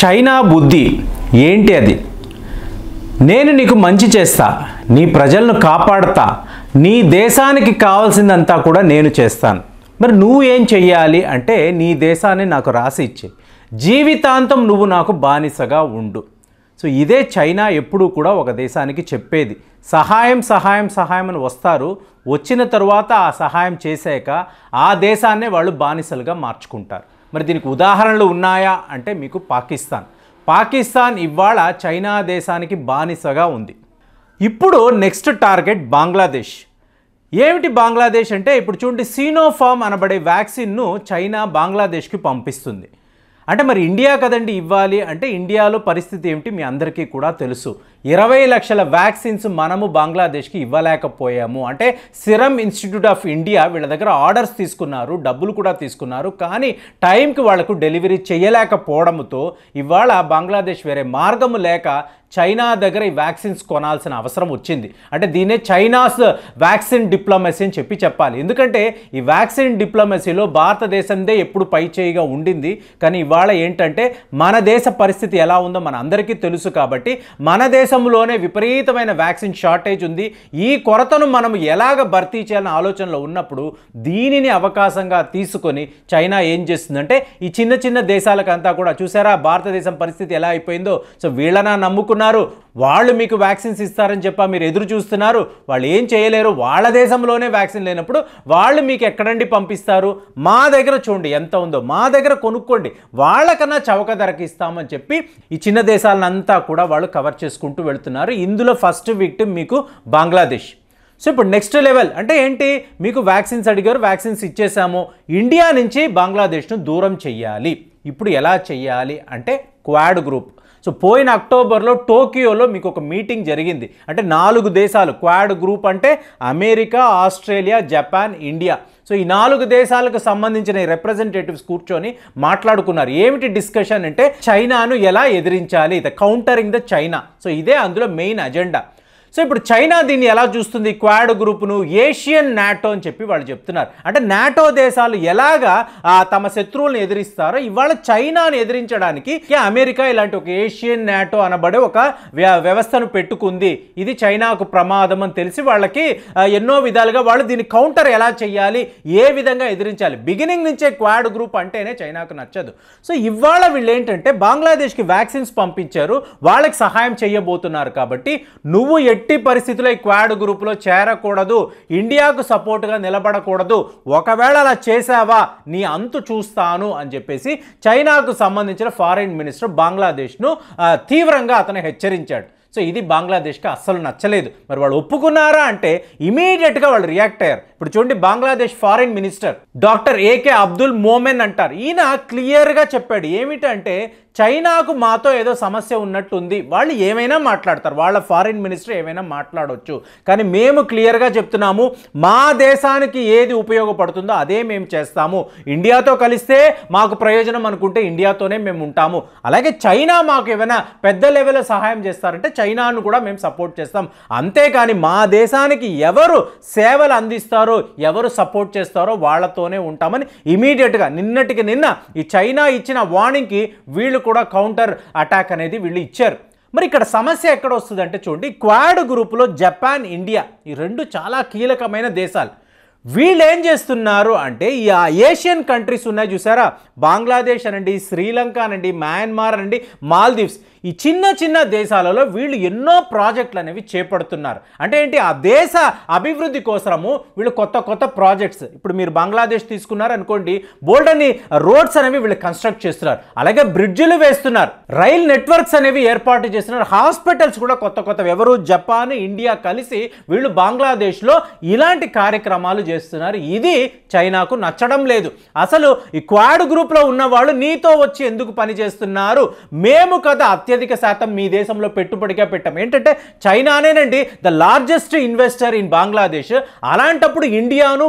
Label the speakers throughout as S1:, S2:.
S1: China బుద్ధి ఏంటి అది నేను నీకు మంచి చేస్తా నీ ప్రజలను కాపాడతా నీ దేశానికి కావాల్సిందంతా కూడా నేను చేస్తాను మరి నువ్వు ఏం చెయ్యాలి అంటే నీ దేశాన్ని నాకు రాసి ఇచ్చే జీవితాంతం నువ్వు నాకు బానిసగా ఉండు సో ఇదే చైనా ఎప్పుడూ కూడా ఒక దేశానికి చెప్పేది సహాయం సహాయం సహాయం అని వస్తారు వచ్చిన తరువాత ఆ సహాయం చేశాక ఆ దేశాన్నే వాళ్ళు బానిసలుగా మార్చుకుంటారు మరి దీనికి ఉదాహరణలు ఉన్నాయా అంటే మీకు పాకిస్తాన్ పాకిస్తాన్ ఇవాళ చైనా దేశానికి బానిసగా ఉంది ఇప్పుడు నెక్స్ట్ టార్గెట్ బంగ్లాదేశ్ ఏమిటి బంగ్లాదేశ్ అంటే ఇప్పుడు చూడండి సీనోఫామ్ అనబడే వ్యాక్సిన్ను చైనా బంగ్లాదేశ్కి పంపిస్తుంది అంటే మరి ఇండియా కదండి ఇవ్వాలి అంటే ఇండియాలో పరిస్థితి ఏమిటి మీ అందరికీ కూడా తెలుసు ఇరవై లక్షల వ్యాక్సిన్స్ మనము బంగ్లాదేశ్కి ఇవ్వలేకపోయాము అంటే సిరమ్ ఇన్స్టిట్యూట్ ఆఫ్ ఇండియా వీళ్ళ దగ్గర ఆర్డర్స్ తీసుకున్నారు డబ్బులు కూడా తీసుకున్నారు కానీ టైంకి వాళ్లకు డెలివరీ చేయలేకపోవడంతో ఇవాళ బంగ్లాదేశ్ వేరే మార్గము లేక చైనా దగ్గర ఈ వ్యాక్సిన్స్ కొనాల్సిన అవసరం వచ్చింది అంటే దీనే చైనాస్ వ్యాక్సిన్ డిప్లొమసీ అని చెప్పి చెప్పాలి ఎందుకంటే ఈ వ్యాక్సిన్ డిప్లొమసీలో భారతదేశందే ఎప్పుడు పై చేయిగా ఉండింది కానీ ఇవాళ ఏంటంటే మన దేశ పరిస్థితి ఎలా ఉందో మన అందరికీ తెలుసు కాబట్టి మన దేశ దేశంలోనే విపరీతమైన వ్యాక్సిన్ షార్టేజ్ ఉంది ఈ కొరతను మనం ఎలాగ భర్తీ చేయాలని ఆలోచనలో ఉన్నప్పుడు దీనిని అవకాశంగా తీసుకొని చైనా ఏం చేస్తుందంటే ఈ చిన్న చిన్న దేశాలకంతా కూడా చూసారా భారతదేశం పరిస్థితి ఎలా అయిపోయిందో సో వీళ్ళనా నమ్ముకున్నారు వాళ్ళు మీకు వ్యాక్సిన్స్ ఇస్తారని చెప్పా మీరు ఎదురు చూస్తున్నారు వాళ్ళు ఏం చేయలేరు వాళ్ళ దేశంలోనే వ్యాక్సిన్ లేనప్పుడు వాళ్ళు మీకు ఎక్కడండి పంపిస్తారు మా దగ్గర చూడండి ఎంత ఉందో మా దగ్గర కొనుక్కోండి వాళ్ళకన్నా చవక ధరకి ఇస్తామని చెప్పి ఈ చిన్న దేశాలంతా కూడా వాళ్ళు కవర్ చేసుకుంటూ వెళుతున్నారు ఇందులో ఫస్ట్ విక్టిమ్ మీకు బంగ్లాదేశ్ సో ఇప్పుడు నెక్స్ట్ లెవెల్ అంటే ఏంటి మీకు వ్యాక్సిన్స్ అడిగారు వ్యాక్సిన్స్ ఇచ్చేసాము ఇండియా నుంచి బంగ్లాదేశ్ను దూరం చెయ్యాలి ఇప్పుడు ఎలా చెయ్యాలి అంటే క్వాడ్ గ్రూప్ సో పోయిన అక్టోబర్లో టోక్యోలో మీకు ఒక మీటింగ్ జరిగింది అంటే నాలుగు దేశాలు క్వాడ్ గ్రూప్ అంటే America Australia Japan India so ఈ నాలుగు దేశాలకు సంబంధించిన రిప్రజెంటేటివ్స్ కూర్చొని మాట్లాడుకున్నారు ఏమిటి డిస్కషన్ అంటే చైనాను ఎలా ఎదిరించాలి the countering the China so ఇదే అందులో మెయిన్ అజెండా సో ఇప్పుడు చైనా దీన్ని ఎలా చూస్తుంది క్వాడ్ గ్రూప్ను ఏషియన్ నాటో అని చెప్పి వాళ్ళు చెప్తున్నారు అంటే నాటో దేశాలు ఎలాగా తమ శత్రువులను ఎదిరిస్తారో ఇవాళ చైనాను ఎదిరించడానికి అమెరికా ఇలాంటి ఒక ఏషియన్ నాటో అనబడే ఒక వ్యవస్థను పెట్టుకుంది ఇది చైనాకు ప్రమాదం అని తెలిసి వాళ్ళకి ఎన్నో విధాలుగా వాళ్ళు దీన్ని కౌంటర్ ఎలా చేయాలి ఏ విధంగా ఎదిరించాలి బిగినింగ్ నుంచే క్వాడ్ గ్రూప్ అంటేనే చైనాకు నచ్చదు సో ఇవాళ వీళ్ళు ఏంటంటే బంగ్లాదేశ్కి వ్యాక్సిన్స్ పంపించారు వాళ్ళకి సహాయం చేయబోతున్నారు కాబట్టి నువ్వు ఎట్టి పరిస్థితిలో ఈ క్వాడ్ గ్రూప్లో చేరకూడదు ఇండియాకు సపోర్ట్గా నిలబడకూడదు ఒకవేళ అలా చేశావా నీ అంతు చూస్తాను అని చెప్పేసి చైనాకు సంబంధించిన ఫారిన్ మినిస్టర్ బంగ్లాదేశ్ను తీవ్రంగా అతను హెచ్చరించాడు సో ఇది బంగ్లాదేశ్కి అస్సలు నచ్చలేదు మరి వాళ్ళు ఒప్పుకున్నారా అంటే ఇమీడియట్గా వాళ్ళు రియాక్ట్ అయ్యారు ఇప్పుడు చూడండి Bangladesh foreign minister doctor AK Abdul Momen అంటారు ఈయన క్లియర్గా చెప్పాడు ఏమిటంటే చైనాకు మాతో ఏదో సమస్య ఉన్నట్టుంది వాళ్ళు ఏమైనా మాట్లాడతారు వాళ్ళ ఫారిన్ మినిస్టర్ ఏమైనా మాట్లాడవచ్చు కానీ మేము క్లియర్గా చెప్తున్నాము మా దేశానికి ఏది ఉపయోగపడుతుందో అదే మేము చేస్తాము ఇండియాతో కలిస్తే మాకు ప్రయోజనం అనుకుంటే ఇండియాతోనే మేము ఉంటాము అలాగే చైనా మాకు ఏమైనా పెద్ద లెవెల్లో సహాయం చేస్తారంటే చైనాను కూడా మేము సపోర్ట్ చేస్తాం అంతేకాని మా దేశానికి ఎవరు సేవలు అందిస్తారో ఎవరు సపోర్ట్ చేస్తారో వాళ్ళతోనే ఉంటామని ఇమీడియట్గా నిన్నటికి నిన్న ఈ చైనా ఇచ్చిన వార్నింగ్కి వీళ్ళు కూడా కౌంటర్ అటాక్ అనేది వీళ్ళు ఇచ్చారు మరి ఇక్కడ సమస్య ఎక్కడ వస్తుంది అంటే చూడండి క్వాడ్ గ్రూపులో జపాన్ ఇండియా ఈ రెండు చాలా కీలకమైన దేశాలు వీళ్ళు ఏం చేస్తున్నారు అంటే ఈ ఏషియన్ కంట్రీస్ ఉన్నాయి చూసారా బంగ్లాదేశ్ అనండి శ్రీలంక అనండి మయన్మార్ అనండి మాల్దీవ్స్ ఈ చిన్న చిన్న దేశాలలో వీళ్ళు ఎన్నో ప్రాజెక్టులు అనేవి చేపడుతున్నారు అంటే ఏంటి ఆ దేశ అభివృద్ధి కోసము వీళ్ళు కొత్త కొత్త ప్రాజెక్ట్స్ ఇప్పుడు మీరు బంగ్లాదేశ్ తీసుకున్నారు అనుకోండి బోల్డని రోడ్స్ అనేవి వీళ్ళు కన్స్ట్రక్ట్ చేస్తున్నారు అలాగే బ్రిడ్జ్లు వేస్తున్నారు రైల్ నెట్వర్క్స్ అనేవి ఏర్పాటు చేస్తున్నారు హాస్పిటల్స్ కూడా కొత్త కొత్త ఎవరు జపాన్ ఇండియా కలిసి వీళ్ళు బంగ్లాదేశ్లో ఇలాంటి కార్యక్రమాలు చేస్తున్నారు ఇది చైనాకు నచ్చడం లేదు అసలు ఈ క్వాడ్ గ్రూప్లో ఉన్నవాళ్ళు నీతో వచ్చి ఎందుకు పని చేస్తున్నారు మేము కదా అత్య అత్యధిక శాతం మీ దేశంలో పెట్టుబడిగా పెట్టాం ఏంటంటే చైనానేనండి the largest investor in Bangladesh అలాంటప్పుడు ఇండియాను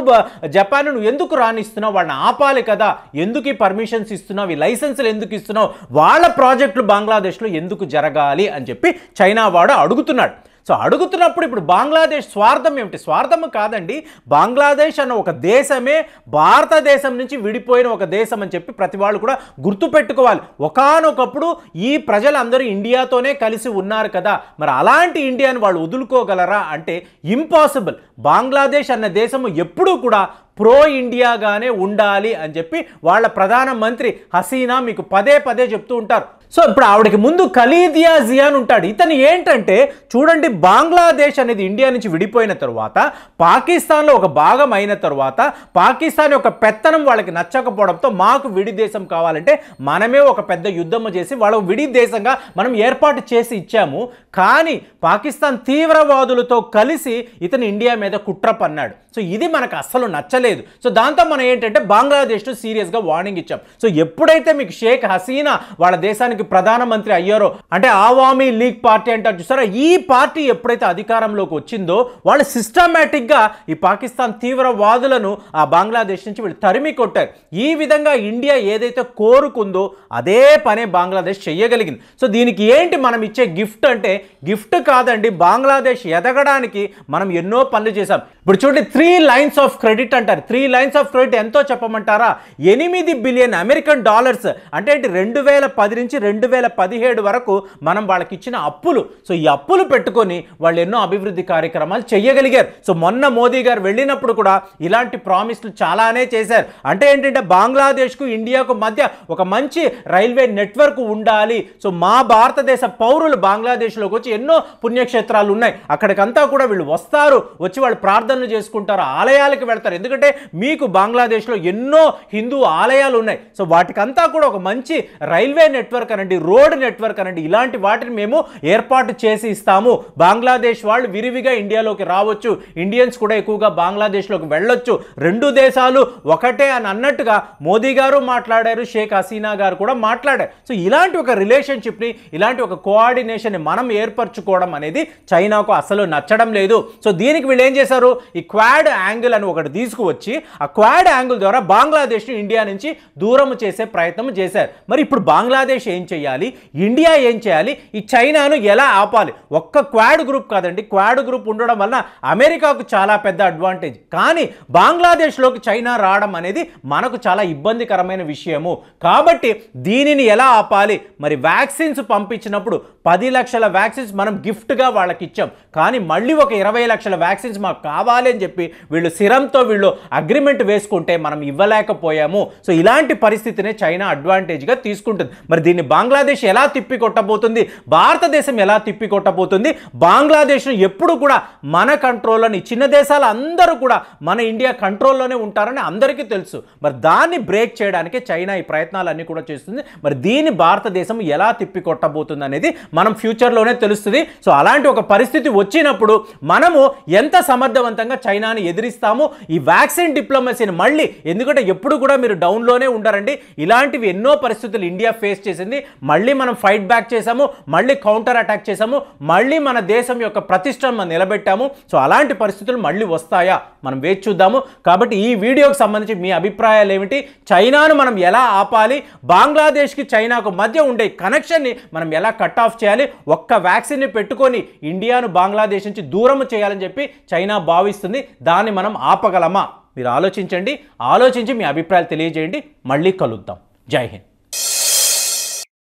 S1: జపాన్ ను ఎందుకు రాణిస్తున్నావు వాళ్ళని ఆపాలి కదా ఎందుకు ఈ పర్మిషన్స్ ఇస్తున్నావు ఈ లైసెన్సులు ఎందుకు ఇస్తున్నావు వాళ్ళ ప్రాజెక్టులు బంగ్లాదేశ్లో ఎందుకు జరగాలి అని చెప్పి చైనా వాడు అడుగుతున్నాడు సో అడుగుతున్నప్పుడు ఇప్పుడు బంగ్లాదేశ్ స్వార్థం ఏమిటి స్వార్థం కాదండి బంగ్లాదేశ్ అన్న ఒక దేశమే భారతదేశం నుంచి విడిపోయిన ఒక దేశం అని చెప్పి ప్రతి వాళ్ళు కూడా గుర్తుపెట్టుకోవాలి ఒకనొకప్పుడు ఈ ప్రజలందరూ ఇండియాతోనే కలిసి ఉన్నారు కదా మరి అలాంటి ఇండియాని వాళ్ళు వదులుకోగలరా అంటే ఇంపాసిబుల్ బంగ్లాదేశ్ అన్న దేశము ఎప్పుడూ కూడా ప్రో ఇండియాగానే ఉండాలి అని చెప్పి వాళ్ళ ప్రధానమంత్రి హసీనా మీకు పదే పదే చెప్తూ ఉంటారు సో ఇప్పుడు ఆవిడకి ముందు ఖలీదియా జియాన్ ఉంటాడు ఇతను ఏంటంటే చూడండి బంగ్లాదేశ్ అనేది ఇండియా నుంచి విడిపోయిన తర్వాత పాకిస్తాన్లో ఒక భాగం అయిన తర్వాత పాకిస్తాన్ యొక్క పెత్తనం వాళ్ళకి నచ్చకపోవడంతో మాకు విడి దేశం కావాలంటే మనమే ఒక పెద్ద యుద్ధం చేసి వాళ్ళ విడి దేశంగా మనం ఏర్పాటు చేసి ఇచ్చాము కానీ పాకిస్తాన్ తీవ్రవాదులతో కలిసి ఇతను ఇండియా మీద కుట్ర పన్నాడు సో ఇది మనకు అస్సలు నచ్చలేదు సో దాంతో మనం ఏంటంటే బంగ్లాదేశ్ను సీరియస్గా వార్నింగ్ ఇచ్చాం సో ఎప్పుడైతే మీకు షేక్ హసీనా వాళ్ళ దేశానికి దేశానికి ప్రధానమంత్రి అయ్యారో అంటే ఆవామీ లీగ్ పార్టీ అంటారు చూసారా ఈ పార్టీ ఎప్పుడైతే అధికారంలోకి వచ్చిందో వాళ్ళు సిస్టమేటిక్గా ఈ పాకిస్తాన్ తీవ్రవాదులను ఆ బంగ్లాదేశ్ నుంచి వీళ్ళు తరిమి కొట్టారు ఈ విధంగా ఇండియా ఏదైతే కోరుకుందో అదే పనే బంగ్లాదేశ్ చేయగలిగింది సో దీనికి ఏంటి మనం ఇచ్చే గిఫ్ట్ అంటే గిఫ్ట్ కాదండి బంగ్లాదేశ్ ఎదగడానికి మనం ఎన్నో పనులు చేశాం ఇప్పుడు చూడండి త్రీ లైన్స్ ఆఫ్ క్రెడిట్ అంటారు త్రీ లైన్స్ ఆఫ్ క్రెడిట్ ఎంతో చెప్పమంటారా ఎనిమిది బిలియన్ అమెరికన్ డాలర్స్ అంటే రెండు వేల పది నుంచి రెండు వేల పదిహేడు వరకు మనం వాళ్ళకి ఇచ్చిన అప్పులు సో ఈ అప్పులు పెట్టుకొని వాళ్ళు ఎన్నో అభివృద్ధి కార్యక్రమాలు చేయగలిగారు సో మొన్న మోదీ గారు వెళ్ళినప్పుడు కూడా ఇలాంటి ప్రామిస్లు చాలానే చేశారు అంటే ఏంటంటే బంగ్లాదేశ్కు ఇండియాకు మధ్య ఒక మంచి రైల్వే నెట్వర్క్ ఉండాలి సో మా భారతదేశ పౌరులు బంగ్లాదేశ్లోకి వచ్చి ఎన్నో పుణ్యక్షేత్రాలు ఉన్నాయి అక్కడికంతా కూడా వీళ్ళు వస్తారు వచ్చి వాళ్ళు ప్రార్థనలు చేసుకుంటారు ఆలయాలకు వెళ్తారు ఎందుకంటే మీకు బంగ్లాదేశ్లో ఎన్నో హిందూ ఆలయాలు ఉన్నాయి సో వాటికంతా కూడా ఒక మంచి రైల్వే నెట్వర్క్ అనండి రోడ్ నెట్వర్క్ అనండి ఇలాంటి వాటిని మేము ఏర్పాటు చేసి ఇస్తాము బంగ్లాదేశ్ వాళ్ళు విరివిగా ఇండియాలోకి రావచ్చు ఇండియన్స్ కూడా ఎక్కువగా బంగ్లాదేశ్లోకి వెళ్ళొచ్చు రెండు దేశాలు ఒకటే అని అన్నట్టుగా మోదీ గారు మాట్లాడారు షేక్ హసీనా గారు కూడా మాట్లాడారు సో ఇలాంటి ఒక రిలేషన్షిప్ని ఇలాంటి ఒక కోఆర్డినేషన్ని మనం ఏర్పరచుకోవడం అనేది చైనాకు అసలు నచ్చడం లేదు సో దీనికి వీళ్ళు ఏం చేశారు ఈ క్వాడ్ యాంగిల్ అని ఒకటి తీసుకువచ్చి ఆ క్వాడ్ యాంగిల్ ద్వారా బంగ్లాదేశ్ని ఇండియా నుంచి దూరం చేసే ప్రయత్నం చేశారు మరి ఇప్పుడు బంగ్లాదేశ్ ఏం చేయాలి ఇండియా ఏం చేయాలి ఈ చైనాను ఎలా ఆపాలి ఒక్క క్వాడ్ గ్రూప్ కాదండి క్వాడ్ గ్రూప్ ఉండడం వలన అమెరికాకు చాలా పెద్ద అడ్వాంటేజ్ కానీ బంగ్లాదేశ్లోకి చైనా రావడం అనేది మనకు చాలా ఇబ్బందికరమైన విషయము కాబట్టి దీనిని ఎలా ఆపాలి మరి వ్యాక్సిన్స్ పంపించినప్పుడు పది లక్షల వ్యాక్సిన్స్ మనం గిఫ్ట్గా వాళ్ళకి ఇచ్చాం కానీ మళ్ళీ ఒక ఇరవై లక్షల వ్యాక్సిన్స్ మాకు కావాలి అని చెప్పి వీళ్ళు సిరంతో వీళ్ళు అగ్రిమెంట్ వేసుకుంటే మనం ఇవ్వలేకపోయాము సో ఇలాంటి పరిస్థితినే చైనా అడ్వాంటేజ్గా తీసుకుంటుంది మరి దీన్ని బంగ్లాదేశ్ ఎలా తిప్పి కొట్టబోతుంది భారతదేశం ఎలా తిప్పి కొట్టబోతుంది బంగ్లాదేశ్ను ఎప్పుడు కూడా మన కంట్రోల్లోని చిన్న దేశాలు అందరూ కూడా మన ఇండియా కంట్రోల్లోనే ఉంటారని అందరికీ తెలుసు మరి దాన్ని బ్రేక్ చేయడానికి చైనా ఈ ప్రయత్నాలన్నీ కూడా చేస్తుంది మరి దీన్ని భారతదేశం ఎలా తిప్పి కొట్టబోతుంది అనేది మనం ఫ్యూచర్లోనే తెలుస్తుంది సో అలాంటి ఒక పరిస్థితి వచ్చినప్పుడు మనము ఎంత సమర్థవంతంగా చైనాని ఎదిరిస్తాము ఈ వ్యాక్సిన్ డిప్లొమసీని మళ్ళీ ఎందుకంటే ఎప్పుడు కూడా మీరు డౌన్లోనే ఉండరండి ఇలాంటివి ఎన్నో పరిస్థితులు ఇండియా ఫేస్ చేసింది మళ్ళీ మనం ఫైట్ బ్యాక్ చేసాము మళ్ళీ కౌంటర్ అటాక్ చేసాము మళ్ళీ మన దేశం యొక్క ప్రతిష్టను మనం నిలబెట్టాము సో అలాంటి పరిస్థితులు మళ్ళీ వస్తాయా మనం వేచి చూద్దాము కాబట్టి ఈ వీడియోకి సంబంధించి మీ అభిప్రాయాలు ఏమిటి చైనాను మనం ఎలా ఆపాలి బంగ్లాదేశ్కి చైనాకు మధ్య ఉండే కనెక్షన్ని మనం ఎలా కట్ ఆఫ్ చేయాలి ఒక్క వ్యాక్సిన్ని పెట్టుకొని ఇండియాను బంగ్లాదేశ్ నుంచి దూరం చేయాలని చెప్పి చైనా భావిస్తుంది దాన్ని మనం ఆపగలమా మీరు ఆలోచించండి ఆలోచించి మీ అభిప్రాయాలు తెలియజేయండి మళ్ళీ కలుద్దాం జై హింద్